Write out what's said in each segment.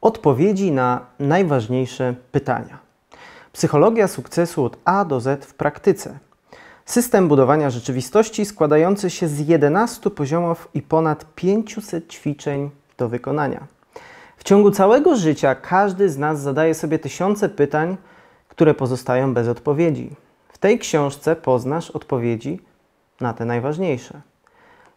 odpowiedzi na najważniejsze pytania. Psychologia sukcesu od A do Z w praktyce. System budowania rzeczywistości składający się z 11 poziomów i ponad 500 ćwiczeń do wykonania. W ciągu całego życia każdy z nas zadaje sobie tysiące pytań, które pozostają bez odpowiedzi. W tej książce poznasz odpowiedzi na te najważniejsze.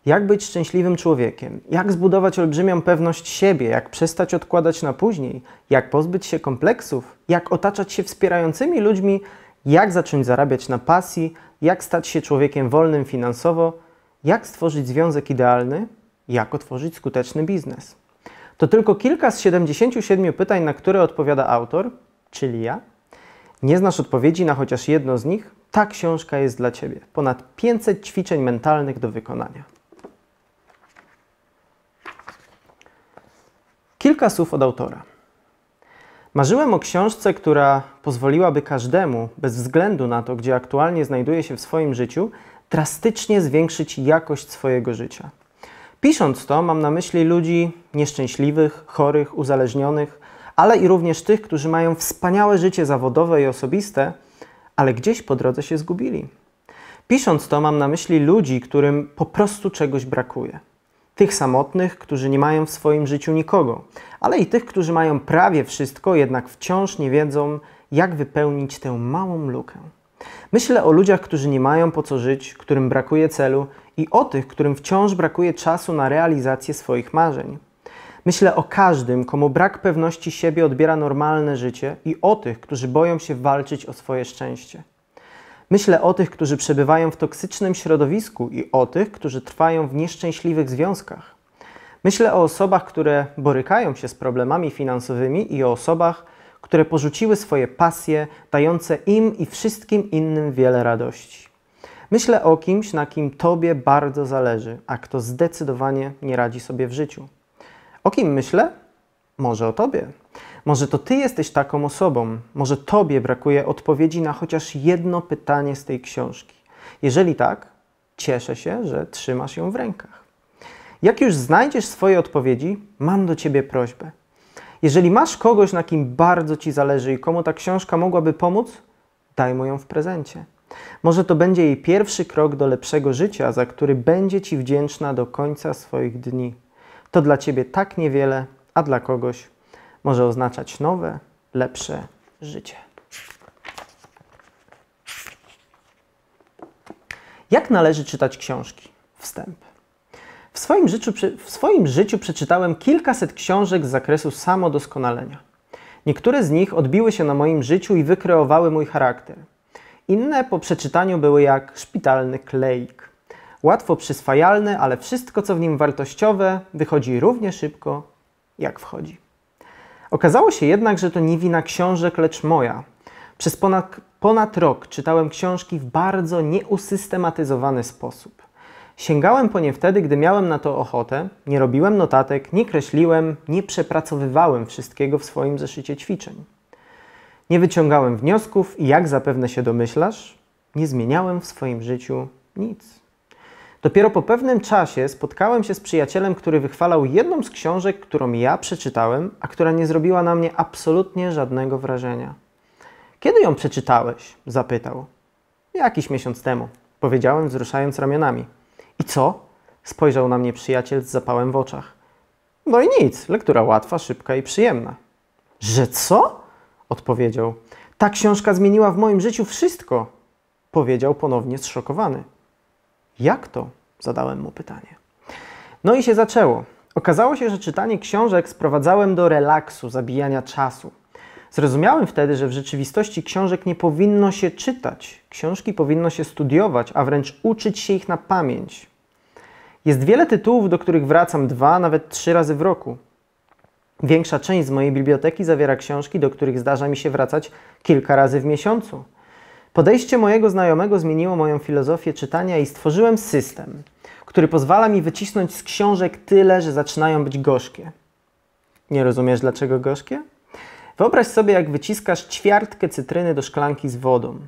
Jak być szczęśliwym człowiekiem? Jak zbudować olbrzymią pewność siebie? Jak przestać odkładać na później? Jak pozbyć się kompleksów? Jak otaczać się wspierającymi ludźmi? Jak zacząć zarabiać na pasji? Jak stać się człowiekiem wolnym finansowo? Jak stworzyć związek idealny? Jak otworzyć skuteczny biznes? To tylko kilka z 77 pytań, na które odpowiada autor, czyli ja. Nie znasz odpowiedzi na chociaż jedno z nich? Ta książka jest dla Ciebie. Ponad 500 ćwiczeń mentalnych do wykonania. Kilka słów od autora. Marzyłem o książce, która pozwoliłaby każdemu, bez względu na to, gdzie aktualnie znajduje się w swoim życiu, drastycznie zwiększyć jakość swojego życia. Pisząc to, mam na myśli ludzi nieszczęśliwych, chorych, uzależnionych, ale i również tych, którzy mają wspaniałe życie zawodowe i osobiste, ale gdzieś po drodze się zgubili. Pisząc to, mam na myśli ludzi, którym po prostu czegoś brakuje tych samotnych, którzy nie mają w swoim życiu nikogo, ale i tych, którzy mają prawie wszystko, jednak wciąż nie wiedzą, jak wypełnić tę małą lukę. Myślę o ludziach, którzy nie mają po co żyć, którym brakuje celu i o tych, którym wciąż brakuje czasu na realizację swoich marzeń. Myślę o każdym, komu brak pewności siebie odbiera normalne życie i o tych, którzy boją się walczyć o swoje szczęście. Myślę o tych, którzy przebywają w toksycznym środowisku i o tych, którzy trwają w nieszczęśliwych związkach. Myślę o osobach, które borykają się z problemami finansowymi i o osobach, które porzuciły swoje pasje, dające im i wszystkim innym wiele radości. Myślę o kimś, na kim tobie bardzo zależy, a kto zdecydowanie nie radzi sobie w życiu. O kim myślę? Może o tobie. Może to ty jesteś taką osobą, może tobie brakuje odpowiedzi na chociaż jedno pytanie z tej książki. Jeżeli tak, cieszę się, że trzymasz ją w rękach. Jak już znajdziesz swoje odpowiedzi, mam do ciebie prośbę. Jeżeli masz kogoś, na kim bardzo ci zależy i komu ta książka mogłaby pomóc, daj mu ją w prezencie. Może to będzie jej pierwszy krok do lepszego życia, za który będzie ci wdzięczna do końca swoich dni. To dla ciebie tak niewiele, a dla kogoś może oznaczać nowe, lepsze życie. Jak należy czytać książki? Wstęp. W swoim, życiu, w swoim życiu przeczytałem kilkaset książek z zakresu samodoskonalenia. Niektóre z nich odbiły się na moim życiu i wykreowały mój charakter. Inne po przeczytaniu były jak szpitalny kleik. Łatwo przyswajalny, ale wszystko co w nim wartościowe wychodzi równie szybko jak wchodzi. Okazało się jednak, że to nie wina książek, lecz moja. Przez ponad, ponad rok czytałem książki w bardzo nieusystematyzowany sposób. Sięgałem po nie wtedy, gdy miałem na to ochotę, nie robiłem notatek, nie kreśliłem, nie przepracowywałem wszystkiego w swoim zeszycie ćwiczeń. Nie wyciągałem wniosków i jak zapewne się domyślasz, nie zmieniałem w swoim życiu nic. Dopiero po pewnym czasie spotkałem się z przyjacielem, który wychwalał jedną z książek, którą ja przeczytałem, a która nie zrobiła na mnie absolutnie żadnego wrażenia. Kiedy ją przeczytałeś? zapytał. Jakiś miesiąc temu, powiedziałem, wzruszając ramionami. I co? spojrzał na mnie przyjaciel z zapałem w oczach. No i nic, lektura łatwa, szybka i przyjemna. Że co? odpowiedział. Ta książka zmieniła w moim życiu wszystko, powiedział ponownie zszokowany. Jak to? Zadałem mu pytanie. No i się zaczęło. Okazało się, że czytanie książek sprowadzałem do relaksu, zabijania czasu. Zrozumiałem wtedy, że w rzeczywistości książek nie powinno się czytać. Książki powinno się studiować, a wręcz uczyć się ich na pamięć. Jest wiele tytułów, do których wracam dwa, nawet trzy razy w roku. Większa część z mojej biblioteki zawiera książki, do których zdarza mi się wracać kilka razy w miesiącu. Podejście mojego znajomego zmieniło moją filozofię czytania i stworzyłem system, który pozwala mi wycisnąć z książek tyle, że zaczynają być gorzkie. Nie rozumiesz dlaczego gorzkie? Wyobraź sobie, jak wyciskasz ćwiartkę cytryny do szklanki z wodą.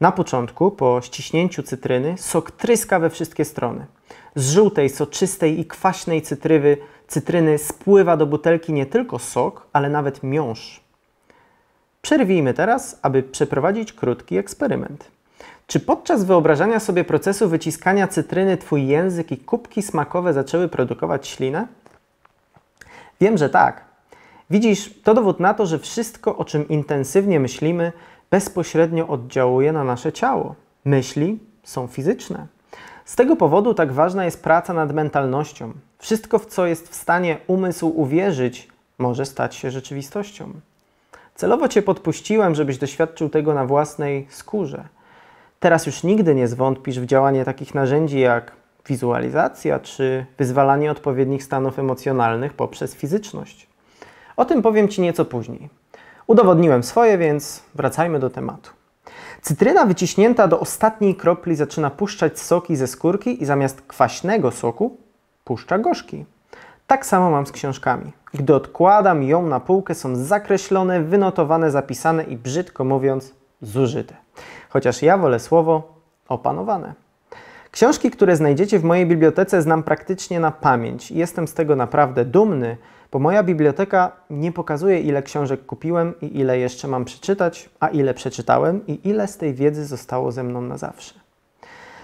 Na początku, po ściśnięciu cytryny, sok tryska we wszystkie strony. Z żółtej, soczystej i kwaśnej cytrywy, cytryny spływa do butelki nie tylko sok, ale nawet miąższ. Przerwijmy teraz, aby przeprowadzić krótki eksperyment. Czy podczas wyobrażania sobie procesu wyciskania cytryny Twój język i kubki smakowe zaczęły produkować ślinę? Wiem, że tak. Widzisz, to dowód na to, że wszystko, o czym intensywnie myślimy, bezpośrednio oddziałuje na nasze ciało. Myśli są fizyczne. Z tego powodu tak ważna jest praca nad mentalnością. Wszystko, w co jest w stanie umysł uwierzyć, może stać się rzeczywistością. Celowo Cię podpuściłem, żebyś doświadczył tego na własnej skórze. Teraz już nigdy nie zwątpisz w działanie takich narzędzi jak wizualizacja czy wyzwalanie odpowiednich stanów emocjonalnych poprzez fizyczność. O tym powiem Ci nieco później. Udowodniłem swoje, więc wracajmy do tematu. Cytryna wyciśnięta do ostatniej kropli zaczyna puszczać soki ze skórki i zamiast kwaśnego soku puszcza gorzki. Tak samo mam z książkami. Gdy odkładam ją na półkę, są zakreślone, wynotowane, zapisane i brzydko mówiąc, zużyte. Chociaż ja wolę słowo opanowane. Książki, które znajdziecie w mojej bibliotece, znam praktycznie na pamięć i jestem z tego naprawdę dumny, bo moja biblioteka nie pokazuje, ile książek kupiłem i ile jeszcze mam przeczytać, a ile przeczytałem i ile z tej wiedzy zostało ze mną na zawsze.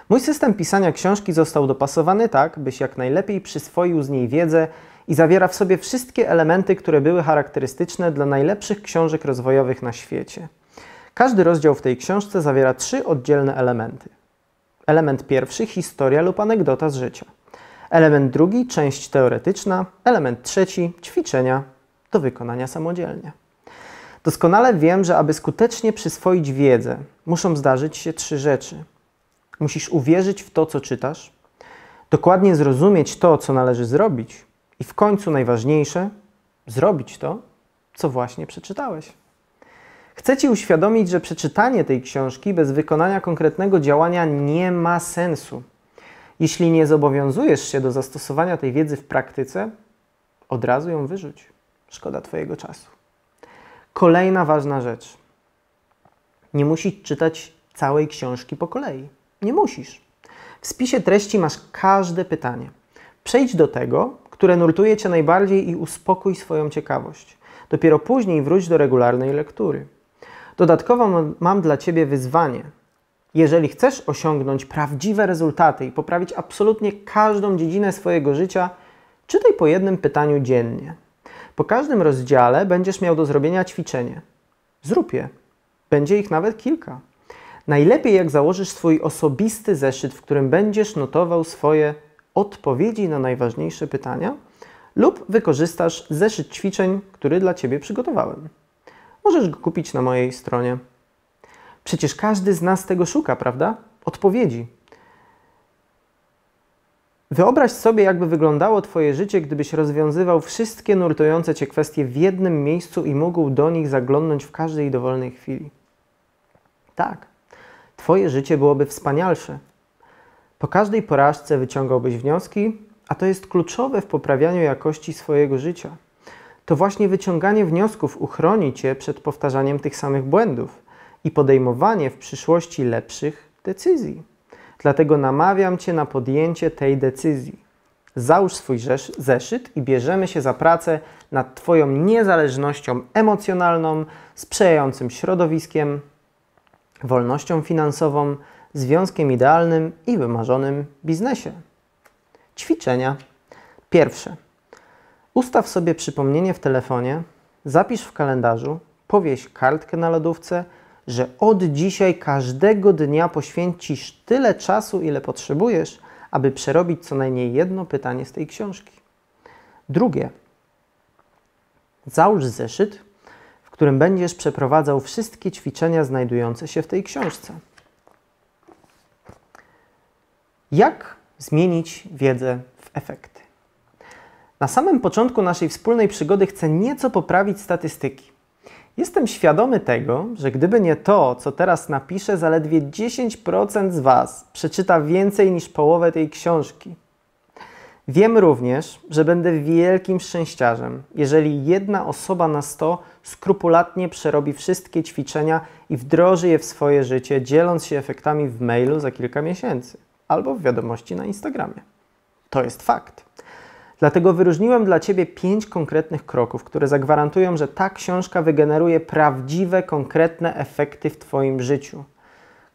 Mój system pisania książki został dopasowany tak, byś jak najlepiej przyswoił z niej wiedzę i zawiera w sobie wszystkie elementy, które były charakterystyczne dla najlepszych książek rozwojowych na świecie. Każdy rozdział w tej książce zawiera trzy oddzielne elementy. Element pierwszy historia lub anegdota z życia. Element drugi część teoretyczna. Element trzeci ćwiczenia do wykonania samodzielnie. Doskonale wiem, że aby skutecznie przyswoić wiedzę, muszą zdarzyć się trzy rzeczy. Musisz uwierzyć w to, co czytasz, dokładnie zrozumieć to, co należy zrobić i w końcu najważniejsze zrobić to, co właśnie przeczytałeś. Chcę Ci uświadomić, że przeczytanie tej książki bez wykonania konkretnego działania nie ma sensu. Jeśli nie zobowiązujesz się do zastosowania tej wiedzy w praktyce, od razu ją wyrzuć. Szkoda Twojego czasu. Kolejna ważna rzecz. Nie musisz czytać całej książki po kolei. Nie musisz. W spisie treści masz każde pytanie. Przejdź do tego, które nurtuje cię najbardziej i uspokój swoją ciekawość. Dopiero później wróć do regularnej lektury. Dodatkowo mam dla ciebie wyzwanie. Jeżeli chcesz osiągnąć prawdziwe rezultaty i poprawić absolutnie każdą dziedzinę swojego życia, czytaj po jednym pytaniu dziennie. Po każdym rozdziale będziesz miał do zrobienia ćwiczenie. Zrób je. Będzie ich nawet kilka. Najlepiej jak założysz swój osobisty zeszyt, w którym będziesz notował swoje odpowiedzi na najważniejsze pytania lub wykorzystasz zeszyt ćwiczeń, który dla Ciebie przygotowałem. Możesz go kupić na mojej stronie. Przecież każdy z nas tego szuka, prawda? Odpowiedzi. Wyobraź sobie, jakby wyglądało Twoje życie, gdybyś rozwiązywał wszystkie nurtujące Cię kwestie w jednym miejscu i mógł do nich zaglądnąć w każdej dowolnej chwili. Tak, Twoje życie byłoby wspanialsze. Po każdej porażce wyciągałbyś wnioski, a to jest kluczowe w poprawianiu jakości swojego życia. To właśnie wyciąganie wniosków uchroni Cię przed powtarzaniem tych samych błędów i podejmowanie w przyszłości lepszych decyzji. Dlatego namawiam Cię na podjęcie tej decyzji. Załóż swój zeszyt i bierzemy się za pracę nad Twoją niezależnością emocjonalną, sprzyjającym środowiskiem, wolnością finansową, związkiem idealnym i wymarzonym biznesie. Ćwiczenia. Pierwsze. Ustaw sobie przypomnienie w telefonie, zapisz w kalendarzu, powieś kartkę na lodówce, że od dzisiaj każdego dnia poświęcisz tyle czasu, ile potrzebujesz, aby przerobić co najmniej jedno pytanie z tej książki. Drugie. Załóż zeszyt którym będziesz przeprowadzał wszystkie ćwiczenia znajdujące się w tej książce. Jak zmienić wiedzę w efekty? Na samym początku naszej wspólnej przygody chcę nieco poprawić statystyki. Jestem świadomy tego, że gdyby nie to, co teraz napiszę, zaledwie 10% z Was przeczyta więcej niż połowę tej książki. Wiem również, że będę wielkim szczęściarzem, jeżeli jedna osoba na sto skrupulatnie przerobi wszystkie ćwiczenia i wdroży je w swoje życie, dzieląc się efektami w mailu za kilka miesięcy albo w wiadomości na Instagramie. To jest fakt. Dlatego wyróżniłem dla Ciebie pięć konkretnych kroków, które zagwarantują, że ta książka wygeneruje prawdziwe, konkretne efekty w Twoim życiu.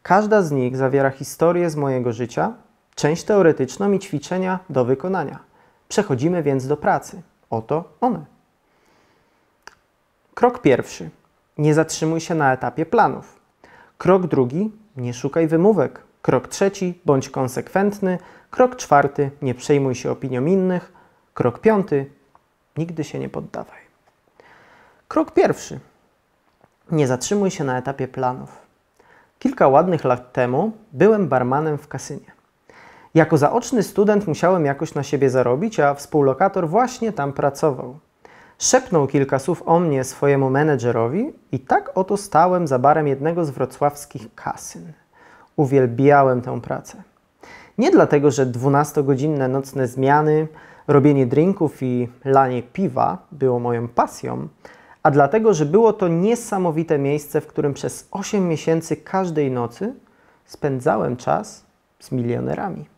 Każda z nich zawiera historię z mojego życia, część teoretyczną i ćwiczenia do wykonania. Przechodzimy więc do pracy. Oto one. Krok pierwszy. Nie zatrzymuj się na etapie planów. Krok drugi. Nie szukaj wymówek. Krok trzeci. Bądź konsekwentny. Krok czwarty. Nie przejmuj się opinią innych. Krok piąty. Nigdy się nie poddawaj. Krok pierwszy. Nie zatrzymuj się na etapie planów. Kilka ładnych lat temu byłem barmanem w kasynie. Jako zaoczny student musiałem jakoś na siebie zarobić, a współlokator właśnie tam pracował. Szepnął kilka słów o mnie swojemu menedżerowi i tak oto stałem za barem jednego z wrocławskich kasyn. Uwielbiałem tę pracę. Nie dlatego, że 12-godzinne nocne zmiany, robienie drinków i lanie piwa było moją pasją, a dlatego, że było to niesamowite miejsce, w którym przez 8 miesięcy każdej nocy spędzałem czas z milionerami.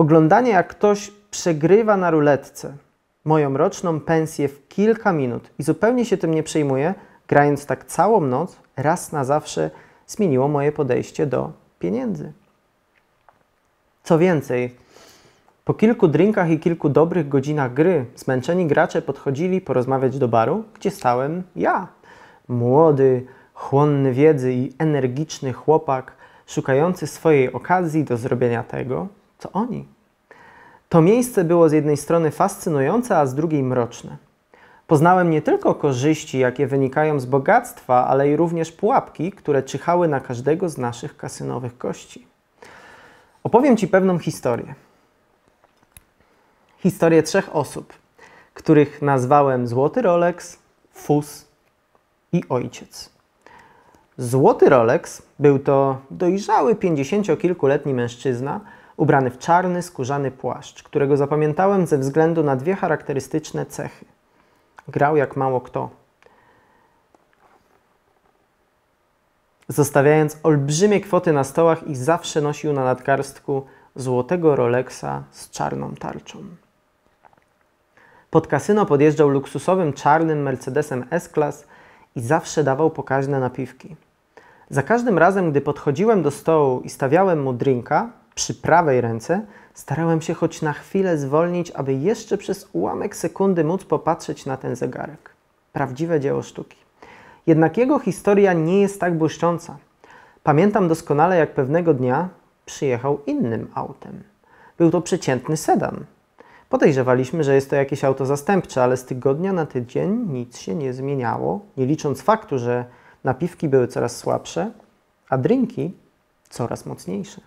Oglądanie, jak ktoś przegrywa na ruletce moją roczną pensję w kilka minut i zupełnie się tym nie przejmuje, grając tak całą noc, raz na zawsze zmieniło moje podejście do pieniędzy. Co więcej, po kilku drinkach i kilku dobrych godzinach gry, zmęczeni gracze podchodzili porozmawiać do baru, gdzie stałem ja. Młody, chłonny wiedzy i energiczny chłopak, szukający swojej okazji do zrobienia tego, to oni. To miejsce było z jednej strony fascynujące, a z drugiej mroczne. Poznałem nie tylko korzyści, jakie wynikają z bogactwa, ale i również pułapki, które czyhały na każdego z naszych kasynowych kości. Opowiem Ci pewną historię. Historię trzech osób, których nazwałem Złoty Rolex, Fus i Ojciec. Złoty Rolex był to dojrzały pięćdziesięciokilkuletni mężczyzna, ubrany w czarny, skórzany płaszcz, którego zapamiętałem ze względu na dwie charakterystyczne cechy. Grał jak mało kto. Zostawiając olbrzymie kwoty na stołach i zawsze nosił na nadgarstku złotego Rolexa z czarną tarczą. Pod kasyno podjeżdżał luksusowym czarnym Mercedesem S-Class i zawsze dawał pokaźne napiwki. Za każdym razem, gdy podchodziłem do stołu i stawiałem mu drinka, przy prawej ręce starałem się choć na chwilę zwolnić, aby jeszcze przez ułamek sekundy móc popatrzeć na ten zegarek. Prawdziwe dzieło sztuki. Jednak jego historia nie jest tak błyszcząca. Pamiętam doskonale, jak pewnego dnia przyjechał innym autem. Był to przeciętny sedan. Podejrzewaliśmy, że jest to jakieś auto zastępcze, ale z tygodnia na tydzień nic się nie zmieniało, nie licząc faktu, że napiwki były coraz słabsze, a drinki coraz mocniejsze.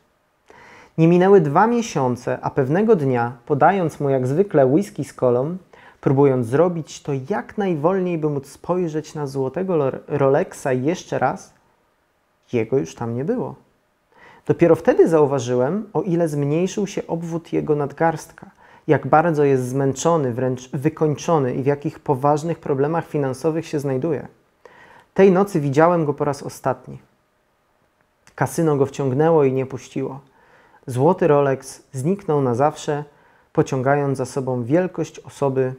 Nie minęły dwa miesiące, a pewnego dnia, podając mu jak zwykle whisky z kolą, próbując zrobić to jak najwolniej, by móc spojrzeć na złotego Rolexa jeszcze raz, jego już tam nie było. Dopiero wtedy zauważyłem, o ile zmniejszył się obwód jego nadgarstka, jak bardzo jest zmęczony, wręcz wykończony i w jakich poważnych problemach finansowych się znajduje. Tej nocy widziałem go po raz ostatni. Kasyno go wciągnęło i nie puściło. Złoty Rolex zniknął na zawsze, pociągając za sobą wielkość osoby,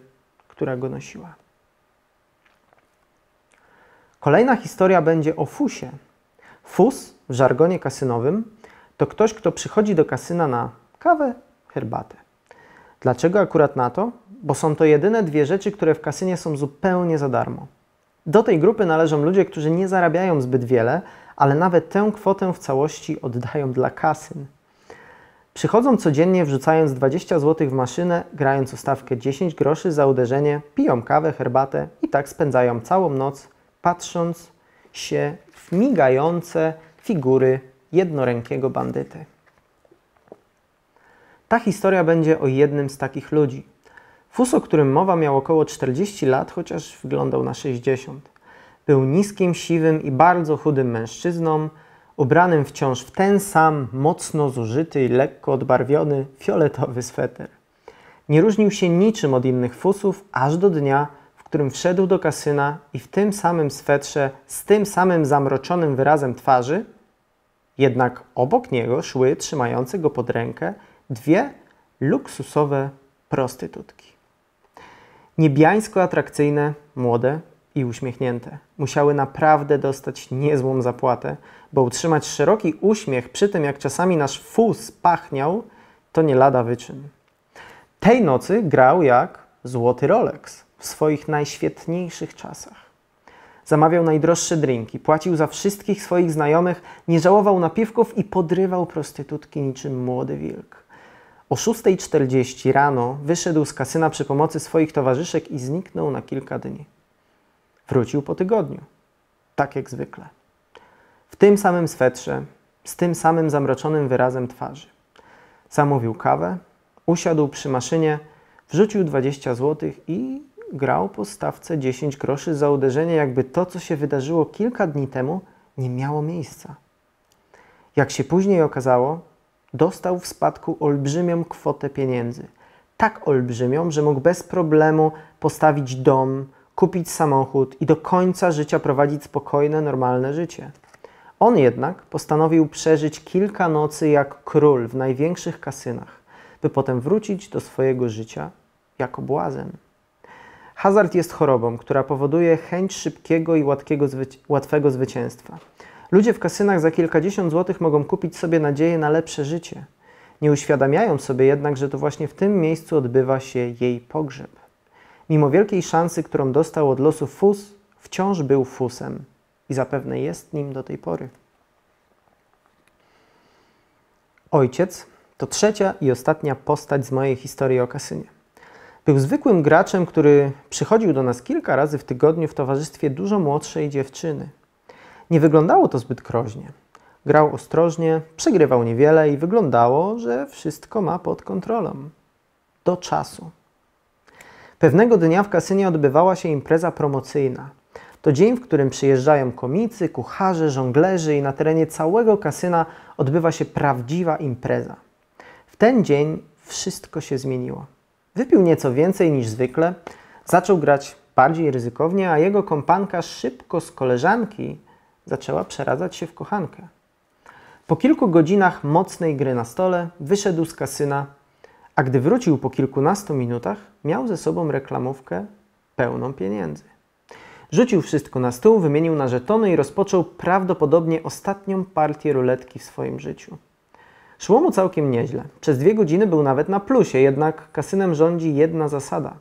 która go nosiła. Kolejna historia będzie o fusie. Fus w żargonie kasynowym to ktoś, kto przychodzi do kasyna na kawę, herbatę. Dlaczego akurat na to? Bo są to jedyne dwie rzeczy, które w kasynie są zupełnie za darmo. Do tej grupy należą ludzie, którzy nie zarabiają zbyt wiele, ale nawet tę kwotę w całości oddają dla kasyn. Przychodzą codziennie wrzucając 20 zł w maszynę, grając ustawkę 10 groszy za uderzenie, piją kawę, herbatę i tak spędzają całą noc, patrząc się w migające figury jednorękiego bandyty. Ta historia będzie o jednym z takich ludzi. Fus, o którym mowa, miał około 40 lat, chociaż wyglądał na 60. Był niskim, siwym i bardzo chudym mężczyzną, ubranym wciąż w ten sam mocno zużyty i lekko odbarwiony fioletowy sweter. Nie różnił się niczym od innych fusów, aż do dnia, w którym wszedł do kasyna i w tym samym swetrze, z tym samym zamroczonym wyrazem twarzy, jednak obok niego szły, trzymające go pod rękę, dwie luksusowe prostytutki. Niebiańsko atrakcyjne, młode, i uśmiechnięte. Musiały naprawdę dostać niezłą zapłatę, bo utrzymać szeroki uśmiech przy tym, jak czasami nasz fus pachniał, to nie lada wyczyn. Tej nocy grał jak złoty Rolex w swoich najświetniejszych czasach. Zamawiał najdroższe drinki, płacił za wszystkich swoich znajomych, nie żałował napiwków i podrywał prostytutki niczym młody wilk. O 6.40 rano wyszedł z kasyna przy pomocy swoich towarzyszek i zniknął na kilka dni. Wrócił po tygodniu, tak jak zwykle. W tym samym swetrze, z tym samym zamroczonym wyrazem twarzy. Zamówił kawę, usiadł przy maszynie, wrzucił 20 zł i grał po stawce 10 groszy za uderzenie, jakby to, co się wydarzyło kilka dni temu, nie miało miejsca. Jak się później okazało, dostał w spadku olbrzymią kwotę pieniędzy. Tak olbrzymią, że mógł bez problemu postawić dom, kupić samochód i do końca życia prowadzić spokojne, normalne życie. On jednak postanowił przeżyć kilka nocy jak król w największych kasynach, by potem wrócić do swojego życia jako błazen. Hazard jest chorobą, która powoduje chęć szybkiego i zwyci łatwego zwycięstwa. Ludzie w kasynach za kilkadziesiąt złotych mogą kupić sobie nadzieję na lepsze życie. Nie uświadamiają sobie jednak, że to właśnie w tym miejscu odbywa się jej pogrzeb. Mimo wielkiej szansy, którą dostał od losu Fus, wciąż był Fusem i zapewne jest nim do tej pory. Ojciec to trzecia i ostatnia postać z mojej historii o kasynie. Był zwykłym graczem, który przychodził do nas kilka razy w tygodniu w towarzystwie dużo młodszej dziewczyny. Nie wyglądało to zbyt groźnie. Grał ostrożnie, przegrywał niewiele i wyglądało, że wszystko ma pod kontrolą. Do czasu. Pewnego dnia w kasynie odbywała się impreza promocyjna. To dzień, w którym przyjeżdżają komicy, kucharze, żonglerzy i na terenie całego kasyna odbywa się prawdziwa impreza. W ten dzień wszystko się zmieniło. Wypił nieco więcej niż zwykle, zaczął grać bardziej ryzykownie, a jego kompanka szybko z koleżanki zaczęła przeradzać się w kochankę. Po kilku godzinach mocnej gry na stole wyszedł z kasyna a gdy wrócił po kilkunastu minutach, miał ze sobą reklamówkę pełną pieniędzy. Rzucił wszystko na stół, wymienił na żetony i rozpoczął prawdopodobnie ostatnią partię ruletki w swoim życiu. Szło mu całkiem nieźle. Przez dwie godziny był nawet na plusie, jednak kasynem rządzi jedna zasada.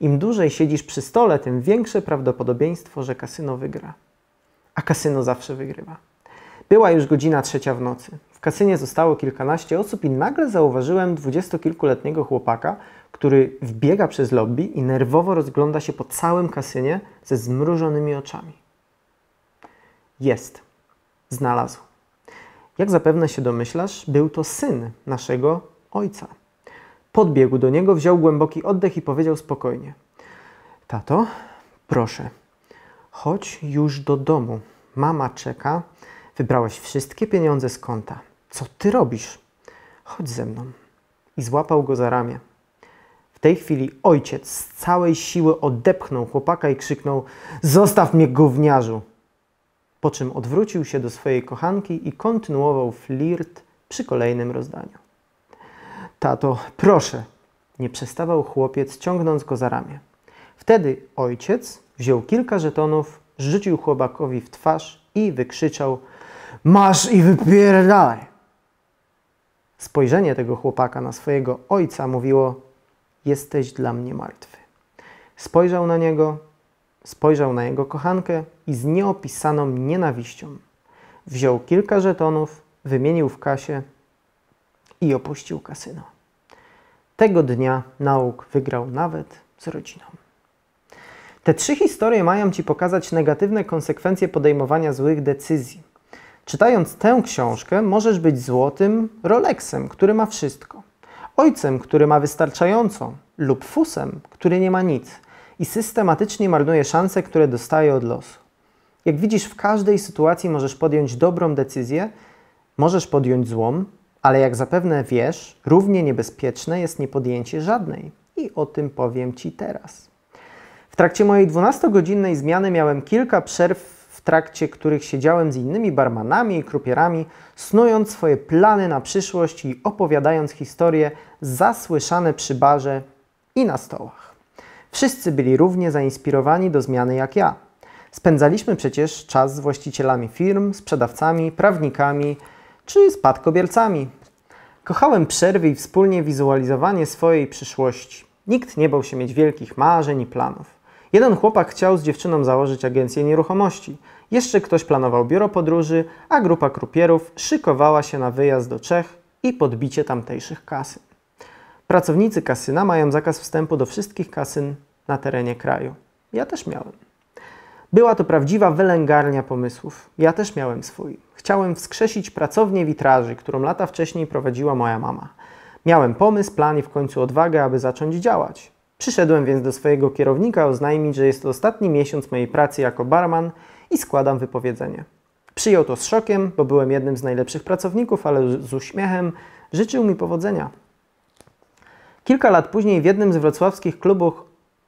Im dłużej siedzisz przy stole, tym większe prawdopodobieństwo, że kasyno wygra. A kasyno zawsze wygrywa. Była już godzina trzecia w nocy. W kasynie zostało kilkanaście osób i nagle zauważyłem dwudziestokilkuletniego chłopaka, który wbiega przez lobby i nerwowo rozgląda się po całym kasynie ze zmrużonymi oczami. Jest. Znalazł. Jak zapewne się domyślasz, był to syn naszego ojca. Podbiegł do niego, wziął głęboki oddech i powiedział spokojnie: Tato, proszę, chodź już do domu. Mama czeka. Wybrałeś wszystkie pieniądze z konta. Co ty robisz? Chodź ze mną. I złapał go za ramię. W tej chwili ojciec z całej siły odepchnął chłopaka i krzyknął: Zostaw mnie, gówniarzu! Po czym odwrócił się do swojej kochanki i kontynuował flirt przy kolejnym rozdaniu. Tato, proszę! Nie przestawał chłopiec, ciągnąc go za ramię. Wtedy ojciec wziął kilka żetonów, rzucił chłopakowi w twarz i wykrzyczał: Masz i wypierdalaj! Spojrzenie tego chłopaka na swojego ojca mówiło: Jesteś dla mnie martwy. Spojrzał na niego, spojrzał na jego kochankę i z nieopisaną nienawiścią wziął kilka żetonów, wymienił w kasie i opuścił kasyno. Tego dnia nauk wygrał nawet z rodziną. Te trzy historie mają ci pokazać negatywne konsekwencje podejmowania złych decyzji Czytając tę książkę, możesz być złotym Rolexem, który ma wszystko, ojcem, który ma wystarczająco, lub fusem, który nie ma nic i systematycznie marnuje szanse, które dostaje od losu. Jak widzisz, w każdej sytuacji możesz podjąć dobrą decyzję, możesz podjąć złą, ale jak zapewne wiesz, równie niebezpieczne jest niepodjęcie żadnej. I o tym powiem Ci teraz. W trakcie mojej 12-godzinnej zmiany miałem kilka przerw w trakcie których siedziałem z innymi barmanami i krupierami, snując swoje plany na przyszłość i opowiadając historie zasłyszane przy barze i na stołach. Wszyscy byli równie zainspirowani do zmiany jak ja. Spędzaliśmy przecież czas z właścicielami firm, sprzedawcami, prawnikami czy spadkobiercami. Kochałem przerwy i wspólnie wizualizowanie swojej przyszłości. Nikt nie bał się mieć wielkich marzeń i planów. Jeden chłopak chciał z dziewczyną założyć agencję nieruchomości. Jeszcze ktoś planował biuro podróży, a grupa krupierów szykowała się na wyjazd do Czech i podbicie tamtejszych kasyn. Pracownicy kasyna mają zakaz wstępu do wszystkich kasyn na terenie kraju. Ja też miałem. Była to prawdziwa wylęgarnia pomysłów. Ja też miałem swój. Chciałem wskrzesić pracownię witraży, którą lata wcześniej prowadziła moja mama. Miałem pomysł, plan i w końcu odwagę, aby zacząć działać. Przyszedłem więc do swojego kierownika oznajmić, że jest to ostatni miesiąc mojej pracy jako barman i składam wypowiedzenie. Przyjął to z szokiem, bo byłem jednym z najlepszych pracowników, ale z uśmiechem życzył mi powodzenia. Kilka lat później w jednym z wrocławskich klubów,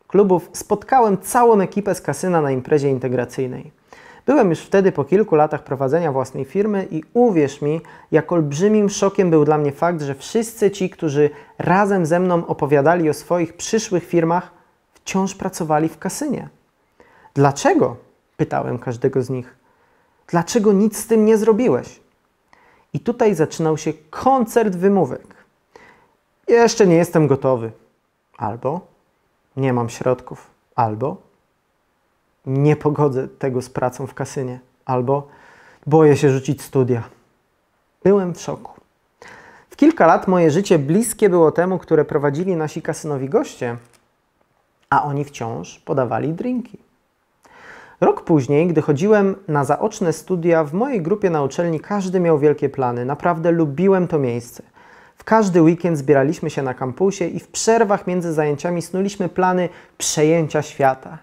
klubów spotkałem całą ekipę z kasyna na imprezie integracyjnej. Byłem już wtedy po kilku latach prowadzenia własnej firmy i uwierz mi, jak olbrzymim szokiem był dla mnie fakt, że wszyscy ci, którzy razem ze mną opowiadali o swoich przyszłych firmach, wciąż pracowali w kasynie. Dlaczego? Pytałem każdego z nich. Dlaczego nic z tym nie zrobiłeś? I tutaj zaczynał się koncert wymówek. Jeszcze nie jestem gotowy. Albo nie mam środków. Albo nie pogodzę tego z pracą w kasynie, albo boję się rzucić studia. Byłem w szoku. W kilka lat moje życie bliskie było temu, które prowadzili nasi kasynowi goście, a oni wciąż podawali drinki. Rok później, gdy chodziłem na zaoczne studia, w mojej grupie na uczelni każdy miał wielkie plany. Naprawdę lubiłem to miejsce. W każdy weekend zbieraliśmy się na kampusie i w przerwach między zajęciami snuliśmy plany przejęcia świata.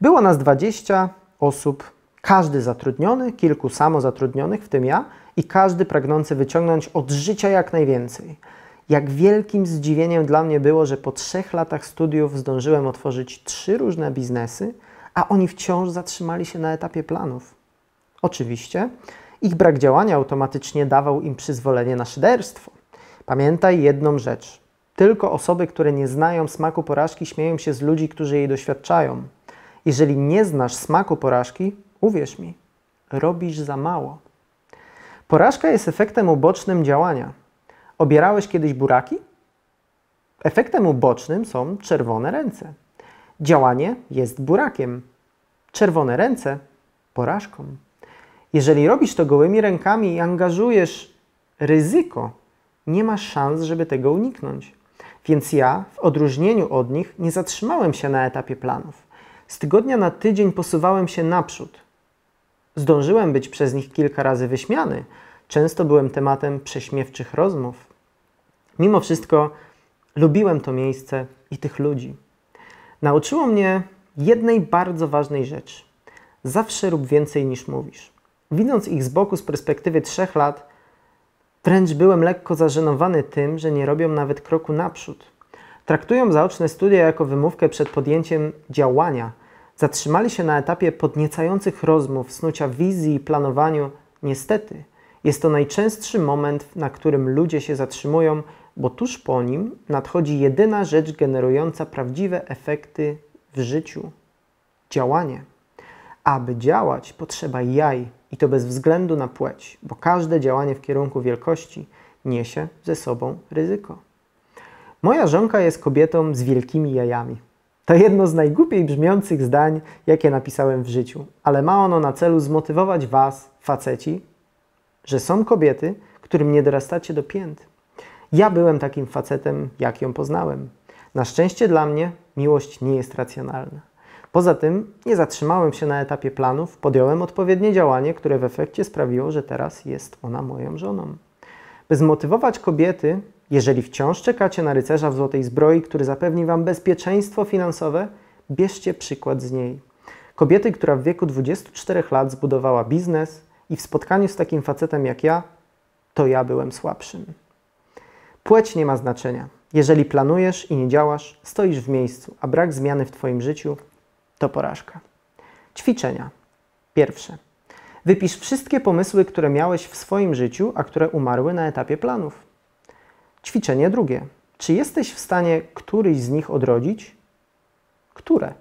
Było nas 20 osób, każdy zatrudniony, kilku samozatrudnionych, w tym ja, i każdy pragnący wyciągnąć od życia jak najwięcej. Jak wielkim zdziwieniem dla mnie było, że po trzech latach studiów zdążyłem otworzyć trzy różne biznesy, a oni wciąż zatrzymali się na etapie planów. Oczywiście, ich brak działania automatycznie dawał im przyzwolenie na szyderstwo. Pamiętaj jedną rzecz. Tylko osoby, które nie znają smaku porażki, śmieją się z ludzi, którzy jej doświadczają. Jeżeli nie znasz smaku porażki, uwierz mi, robisz za mało. Porażka jest efektem ubocznym działania. Obierałeś kiedyś buraki? Efektem ubocznym są czerwone ręce. Działanie jest burakiem. Czerwone ręce porażką. Jeżeli robisz to gołymi rękami i angażujesz ryzyko, nie masz szans, żeby tego uniknąć. Więc ja, w odróżnieniu od nich, nie zatrzymałem się na etapie planów. Z tygodnia na tydzień posuwałem się naprzód. Zdążyłem być przez nich kilka razy wyśmiany, często byłem tematem prześmiewczych rozmów. Mimo wszystko lubiłem to miejsce i tych ludzi. Nauczyło mnie jednej bardzo ważnej rzeczy. Zawsze rób więcej niż mówisz. Widząc ich z boku z perspektywy trzech lat, wręcz byłem lekko zażenowany tym, że nie robią nawet kroku naprzód. Traktują zaoczne studia jako wymówkę przed podjęciem działania, zatrzymali się na etapie podniecających rozmów, snucia wizji i planowaniu, niestety jest to najczęstszy moment, na którym ludzie się zatrzymują, bo tuż po nim nadchodzi jedyna rzecz generująca prawdziwe efekty w życiu działanie. Aby działać, potrzeba jaj i to bez względu na płeć, bo każde działanie w kierunku wielkości niesie ze sobą ryzyko. Moja żonka jest kobietą z wielkimi jajami. To jedno z najgłupiej brzmiących zdań, jakie napisałem w życiu, ale ma ono na celu zmotywować Was, faceci, że są kobiety, którym nie dorastacie do pięt. Ja byłem takim facetem, jak ją poznałem. Na szczęście dla mnie miłość nie jest racjonalna. Poza tym nie zatrzymałem się na etapie planów, podjąłem odpowiednie działanie, które w efekcie sprawiło, że teraz jest ona moją żoną. By zmotywować kobiety, jeżeli wciąż czekacie na rycerza w złotej zbroi, który zapewni Wam bezpieczeństwo finansowe, bierzcie przykład z niej. Kobiety, która w wieku 24 lat zbudowała biznes i w spotkaniu z takim facetem jak ja, to ja byłem słabszym. Płeć nie ma znaczenia. Jeżeli planujesz i nie działasz, stoisz w miejscu, a brak zmiany w Twoim życiu to porażka. Ćwiczenia. Pierwsze. Wypisz wszystkie pomysły, które miałeś w swoim życiu, a które umarły na etapie planów. Ćwiczenie drugie. Czy jesteś w stanie któryś z nich odrodzić? Które?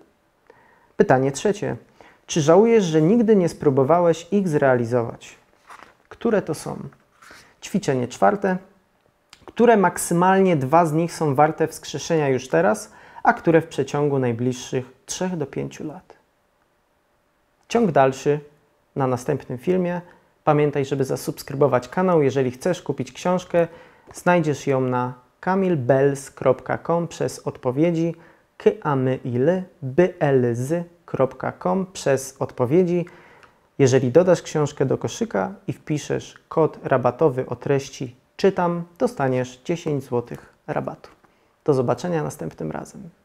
Pytanie trzecie. Czy żałujesz, że nigdy nie spróbowałeś ich zrealizować? Które to są? Ćwiczenie czwarte. Które maksymalnie dwa z nich są warte wskrzeszenia już teraz, a które w przeciągu najbliższych 3 do 5 lat? Ciąg dalszy na następnym filmie. Pamiętaj, żeby zasubskrybować kanał, jeżeli chcesz kupić książkę Znajdziesz ją na kamilbels.com przez odpowiedzi kamil.bylz.com przez odpowiedzi. Jeżeli dodasz książkę do koszyka i wpiszesz kod rabatowy o treści czytam, dostaniesz 10 zł rabatu. Do zobaczenia następnym razem.